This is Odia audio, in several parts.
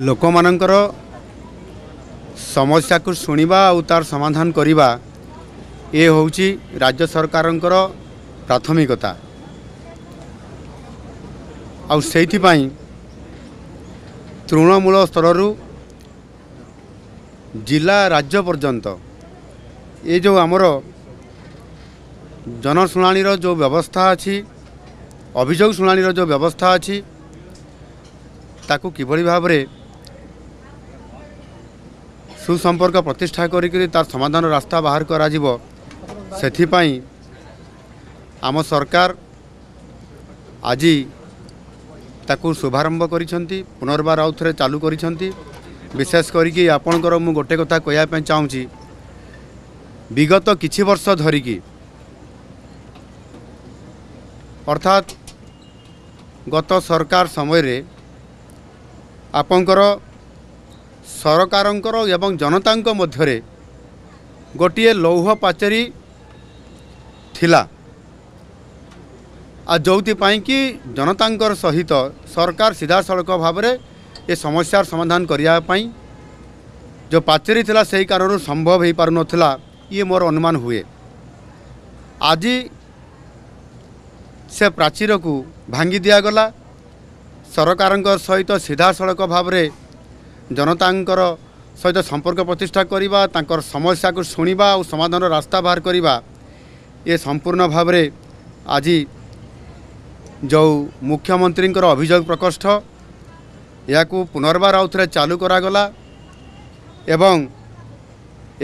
ଲୋକମାନଙ୍କର ସମସ୍ୟାକୁ ଶୁଣିବା ଆଉ ତାର ସମାଧାନ କରିବା ଏ ହେଉଛି ରାଜ୍ୟ ସରକାରଙ୍କର ପ୍ରାଥମିକତା ଆଉ ସେଇଥିପାଇଁ ତୃଣମୂଳ ସ୍ତରରୁ ଜିଲ୍ଲା ରାଜ୍ୟ ପର୍ଯ୍ୟନ୍ତ ଏ ଯେଉଁ ଆମର ଜନଶୁଣାଣିର ଯେଉଁ ବ୍ୟବସ୍ଥା ଅଛି ଅଭିଯୋଗ ଶୁଣାଣିର ଯେଉଁ ବ୍ୟବସ୍ଥା ଅଛି ତାକୁ କିଭଳି ଭାବରେ ସୁସମ୍ପର୍କ ପ୍ରତିଷ୍ଠା କରିକିରି ତାର ସମାଧାନ ରାସ୍ତା ବାହାର କରାଯିବ ସେଥିପାଇଁ ଆମ ସରକାର ଆଜି ତାକୁ ଶୁଭାରମ୍ଭ କରିଛନ୍ତି ପୁନର୍ବାର ଆଉ ଥରେ ଚାଲୁ କରିଛନ୍ତି ବିଶେଷ କରିକି ଆପଣଙ୍କର ମୁଁ ଗୋଟେ କଥା କହିବା ପାଇଁ ଚାହୁଁଛି ବିଗତ କିଛି ବର୍ଷ ଧରିକି ଅର୍ଥାତ୍ ଗତ ସରକାର ସମୟରେ ଆପଣଙ୍କର ସରକାରଙ୍କର ଏବଂ ଜନତାଙ୍କ ମଧ୍ୟରେ ଗୋଟିଏ ଲୌହ ପାଚେରୀ ଥିଲା ଆଉ ଯେଉଁଥିପାଇଁ କି ଜନତାଙ୍କର ସହିତ ସରକାର ସିଧାସଳଖ ଭାବରେ ଏ ସମସ୍ୟାର ସମାଧାନ କରିବା ପାଇଁ ଯେଉଁ ପାଚେରୀ ଥିଲା ସେହି କାରଣରୁ ସମ୍ଭବ ହୋଇପାରୁନଥିଲା ଇଏ ମୋର ଅନୁମାନ ହୁଏ ଆଜି ସେ ପ୍ରାଚୀରକୁ ଭାଙ୍ଗି ଦିଆଗଲା ସରକାରଙ୍କ ସହିତ ସିଧାସଳଖ ଭାବରେ ଜନତାଙ୍କର ସହିତ ସମ୍ପର୍କ ପ୍ରତିଷ୍ଠା କରିବା ତାଙ୍କର ସମସ୍ୟାକୁ ଶୁଣିବା ଆଉ ସମାଧାନର ରାସ୍ତା ବାହାର କରିବା ଏ ସମ୍ପୂର୍ଣ୍ଣ ଭାବରେ ଆଜି ଯେଉଁ ମୁଖ୍ୟମନ୍ତ୍ରୀଙ୍କର ଅଭିଯୋଗ ପ୍ରକୋଷ୍ଠ ଏହାକୁ ପୁନର୍ବାର ଆଉ ଥରେ ଚାଲୁ କରାଗଲା ଏବଂ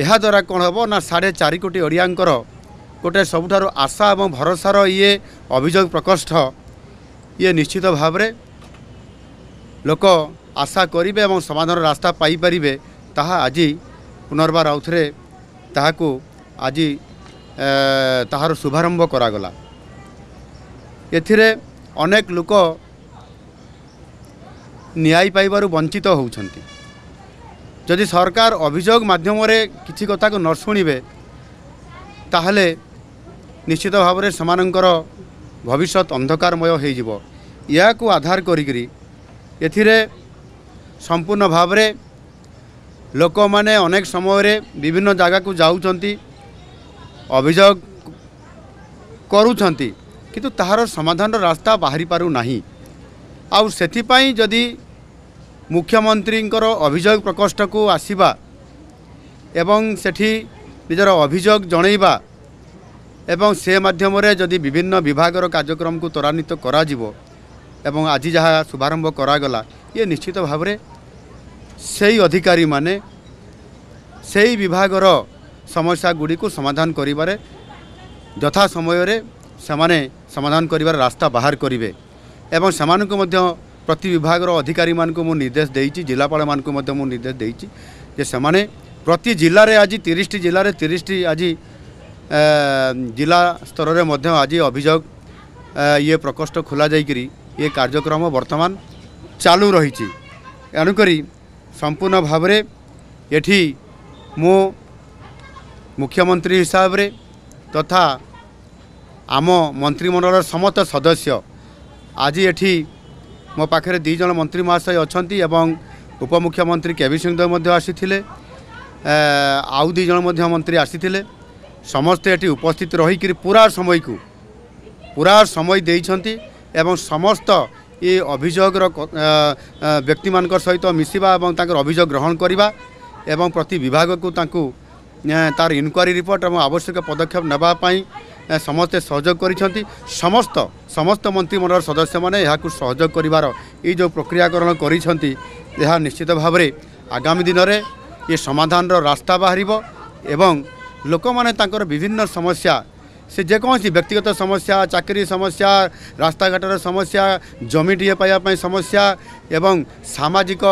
ଏହାଦ୍ୱାରା କ'ଣ ହେବ ନା ସାଢ଼େ ଚାରି କୋଟି ଓଡ଼ିଆଙ୍କର ଗୋଟିଏ ସବୁଠାରୁ ଆଶା ଏବଂ ଭରସାର ଇଏ ଅଭିଯୋଗ ପ୍ରକୋଷ୍ଠ ଇଏ ନିଶ୍ଚିତ ଭାବରେ ଲୋକ ଆଶା କରିବେ ଏବଂ ସମାଧାନର ରାସ୍ତା ପାଇପାରିବେ ତାହା ଆଜି ପୁନର୍ବାର ଆଉ ଥରେ ତାହାକୁ ଆଜି ତାହାର ଶୁଭାରମ୍ଭ କରାଗଲା ଏଥିରେ ଅନେକ ଲୋକ ନ୍ୟାୟ ପାଇବାରୁ ବଞ୍ଚିତ ହେଉଛନ୍ତି ଯଦି ସରକାର ଅଭିଯୋଗ ମାଧ୍ୟମରେ କିଛି କଥାକୁ ନ ଶୁଣିବେ ତାହେଲେ ନିଶ୍ଚିତ ଭାବରେ ସେମାନଙ୍କର ଭବିଷ୍ୟତ ଅନ୍ଧକାରମୟ ହୋଇଯିବ ଏହାକୁ ଆଧାର କରିକିରି ଏଥିରେ ସମ୍ପୂର୍ଣ୍ଣ ଭାବରେ ଲୋକମାନେ ଅନେକ ସମୟରେ ବିଭିନ୍ନ ଜାଗାକୁ ଯାଉଛନ୍ତି ଅଭିଯୋଗ କରୁଛନ୍ତି କିନ୍ତୁ ତାହାର ସମାଧାନର ରାସ୍ତା ବାହାରି ପାରୁନାହିଁ ଆଉ ସେଥିପାଇଁ ଯଦି ମୁଖ୍ୟମନ୍ତ୍ରୀଙ୍କର ଅଭିଯୋଗ ପ୍ରକୋଷ୍ଠକୁ ଆସିବା ଏବଂ ସେଠି ନିଜର ଅଭିଯୋଗ ଜଣାଇବା ଏବଂ ସେ ମାଧ୍ୟମରେ ଯଦି ବିଭିନ୍ନ ବିଭାଗର କାର୍ଯ୍ୟକ୍ରମକୁ ତ୍ୱରାନ୍ୱିତ କରାଯିବ ଏବଂ ଆଜି ଯାହା ଶୁଭାରମ୍ଭ କରାଗଲା ଇଏ ନିଶ୍ଚିତ ଭାବରେ ସେଇ ଅଧିକାରୀମାନେ ସେଇ ବିଭାଗର ସମସ୍ୟାଗୁଡ଼ିକୁ ସମାଧାନ କରିବାରେ ଯଥା ସମୟରେ ସେମାନେ ସମାଧାନ କରିବାର ରାସ୍ତା ବାହାର କରିବେ ଏବଂ ସେମାନଙ୍କୁ ମଧ୍ୟ ପ୍ରତି ବିଭାଗର ଅଧିକାରୀମାନଙ୍କୁ ମୁଁ ନିର୍ଦ୍ଦେଶ ଦେଇଛି ଜିଲ୍ଲାପାଳମାନଙ୍କୁ ମଧ୍ୟ ମୁଁ ନିର୍ଦ୍ଦେଶ ଦେଇଛି ଯେ ସେମାନେ ପ୍ରତି ଜିଲ୍ଲାରେ ଆଜି ତିରିଶଟି ଜିଲ୍ଲାରେ ତିରିଶଟି ଆଜି ଜିଲ୍ଲା ସ୍ତରରେ ମଧ୍ୟ ଆଜି ଅଭିଯୋଗ ଇଏ ପ୍ରକୋଷ୍ଠ ଖୋଲାଯାଇକରି ଇଏ କାର୍ଯ୍ୟକ୍ରମ ବର୍ତ୍ତମାନ ଚାଲୁ ରହିଛି ଏଣୁକରି ସମ୍ପୂର୍ଣ୍ଣ ଭାବରେ ଏଠି ମୁଁ ମୁଖ୍ୟମନ୍ତ୍ରୀ ହିସାବରେ ତଥା ଆମ ମନ୍ତ୍ରୀମଣ୍ଡଳର ସମସ୍ତ ସଦସ୍ୟ ଆଜି ଏଠି ମୋ ପାଖରେ ଦୁଇ ଜଣ ମନ୍ତ୍ରୀ ମହାଶୟ ଅଛନ୍ତି ଏବଂ ଉପମୁଖ୍ୟମନ୍ତ୍ରୀ କେ ଭି ସିଂହଦେବ ମଧ୍ୟ ଆସିଥିଲେ ଆଉ ଦୁଇ ଜଣ ମଧ୍ୟ ମନ୍ତ୍ରୀ ଆସିଥିଲେ ସମସ୍ତେ ଏଠି ଉପସ୍ଥିତ ରହିକରି ପୁରା ସମୟକୁ ପୁରା ସମୟ ଦେଇଛନ୍ତି ଏବଂ ସମସ୍ତ ଏ ଅଭିଯୋଗର ବ୍ୟକ୍ତିମାନଙ୍କ ସହିତ ମିଶିବା ଏବଂ ତାଙ୍କର ଅଭିଯୋଗ ଗ୍ରହଣ କରିବା ଏବଂ ପ୍ରତି ବିଭାଗକୁ ତାଙ୍କୁ ତାର ଇନକ୍ୱାରି ରିପୋର୍ଟ ଏବଂ ଆବଶ୍ୟକ ପଦକ୍ଷେପ ନେବା ପାଇଁ ସମସ୍ତେ ସହଯୋଗ କରିଛନ୍ତି ସମସ୍ତ ସମସ୍ତ ମନ୍ତ୍ରିମଣ୍ଡଳର ସଦସ୍ୟମାନେ ଏହାକୁ ସହଯୋଗ କରିବାର ଏଇ ଯେଉଁ ପ୍ରକ୍ରିୟାକରଣ କରିଛନ୍ତି ଏହା ନିଶ୍ଚିତ ଭାବରେ ଆଗାମୀ ଦିନରେ ଏ ସମାଧାନର ରାସ୍ତା ବାହାରିବ ଏବଂ ଲୋକମାନେ ତାଙ୍କର ବିଭିନ୍ନ ସମସ୍ୟା সে যে যেকৌশি ব্যক্তিগত সমস্যা চাকরি সমস্যা রাস্তাঘাটর সমস্যা জমিটিয়ে পাইবা সমস্যা এবং সামাজিক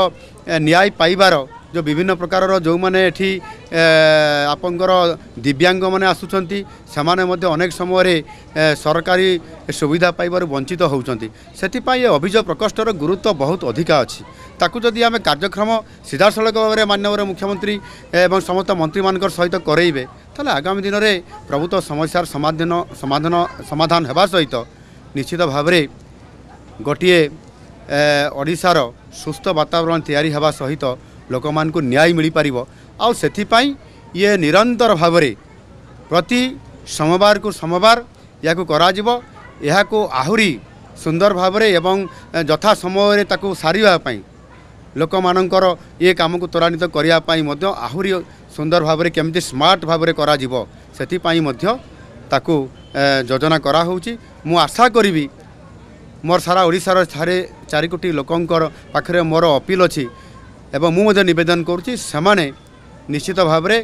ন্যায় পাইবার যে বিভিন্ন প্রকার যে এটি আপনার দিব্যাঙ্গ মানে আসুচার সে অনেক সময় সরকারি সুবিধা পাইবার বঞ্চিত হচ্ছেন সেপাই এ অভিযোগ প্রকোষ্ঠর গুরুত্ব বহুত অধিকা অছি যদি আমি কার্যক্রম সিধাসলভাবে ভাবে মুখ্যমন্ত্রী এবং সমস্ত মন্ত্রী মান সহ করাইবে তাহলে আগামী দিনরে প্রভূত সমস্যার সমাধান সমাধান সমাধান হওয়া সহিত নিশ্চিত ভাবে গোটিয়ে ଓଡ଼ିଶାର ସୁସ୍ଥ ବାତାବରଣ ତିଆରି ହେବା ସହିତ ଲୋକମାନଙ୍କୁ ନ୍ୟାୟ ମିଳିପାରିବ ଆଉ ସେଥିପାଇଁ ଇଏ ନିରନ୍ତର ଭାବରେ ପ୍ରତି ସୋମବାରକୁ ସୋମବାର ଏହାକୁ କରାଯିବ ଏହାକୁ ଆହୁରି ସୁନ୍ଦର ଭାବରେ ଏବଂ ଯଥା ସମୟରେ ତାକୁ ସାରିବା ପାଇଁ ଲୋକମାନଙ୍କର ଇଏ କାମକୁ ତ୍ୱରାନ୍ୱିତ କରିବା ପାଇଁ ମଧ୍ୟ ଆହୁରି ସୁନ୍ଦର ଭାବରେ କେମିତି ସ୍ମାର୍ଟ ଭାବରେ କରାଯିବ ସେଥିପାଇଁ ମଧ୍ୟ ତାକୁ ଯୋଜନା କରାହେଉଛି ମୁଁ ଆଶା କରିବି ମୋର ସାରା ଓଡ଼ିଶାର ସାଢ଼େ ଚାରି କୋଟି ଲୋକଙ୍କର ପାଖରେ ମୋର ଅପିଲ୍ ଅଛି ଏବଂ ମୁଁ ମଧ୍ୟ ନିବେଦନ କରୁଛି ସେମାନେ ନିଶ୍ଚିତ ଭାବରେ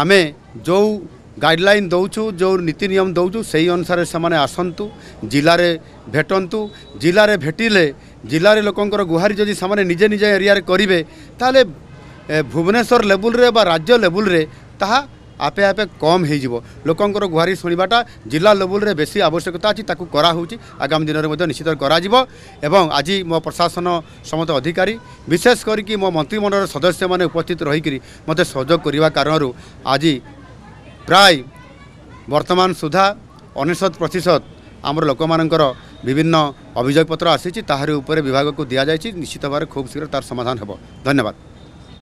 ଆମେ ଯେଉଁ ଗାଇଡ଼ଲାଇନ୍ ଦେଉଛୁ ଯେଉଁ ନୀତି ନିୟମ ଦେଉଛୁ ସେଇ ଅନୁସାରେ ସେମାନେ ଆସନ୍ତୁ ଜିଲ୍ଲାରେ ଭେଟନ୍ତୁ ଜିଲ୍ଲାରେ ଭେଟିଲେ ଜିଲ୍ଲାରେ ଲୋକଙ୍କର ଗୁହାରି ଯଦି ସେମାନେ ନିଜେ ନିଜ ଏରିଆରେ କରିବେ ତାହେଲେ ଭୁବନେଶ୍ୱର ଲେବୁଲ୍ରେ ବା ରାଜ୍ୟ ଲେବୁଲ୍ରେ ତାହା ଆପେ ଆପେ କମ୍ ହେଇଯିବ ଲୋକଙ୍କର ଗୁହାରି ଶୁଣିବାଟା ଜିଲ୍ଲା ଲେବୁଲ୍ରେ ବେଶୀ ଆବଶ୍ୟକତା ଅଛି ତାକୁ କରାହେଉଛି ଆଗାମୀ ଦିନରେ ମଧ୍ୟ ନିଶ୍ଚିତ କରାଯିବ ଏବଂ ଆଜି ମୋ ପ୍ରଶାସନ ସମସ୍ତ ଅଧିକାରୀ ବିଶେଷ କରିକି ମୋ ମନ୍ତ୍ରିମଣ୍ଡଳର ସଦସ୍ୟମାନେ ଉପସ୍ଥିତ ରହିକରି ମୋତେ ସହଯୋଗ କରିବା କାରଣରୁ ଆଜି ପ୍ରାୟ ବର୍ତ୍ତମାନ ସୁଦ୍ଧା ଅନେଶତ ପ୍ରତିଶତ ଆମର ଲୋକମାନଙ୍କର বিভিন্ন অভিযোগপত্র আসিছি তাহার উপরে বিভাগকে দিয়া যাই নিশ্চিত ভাবে খুব শীঘ্র তার সমাধান হব ধন্যবাদ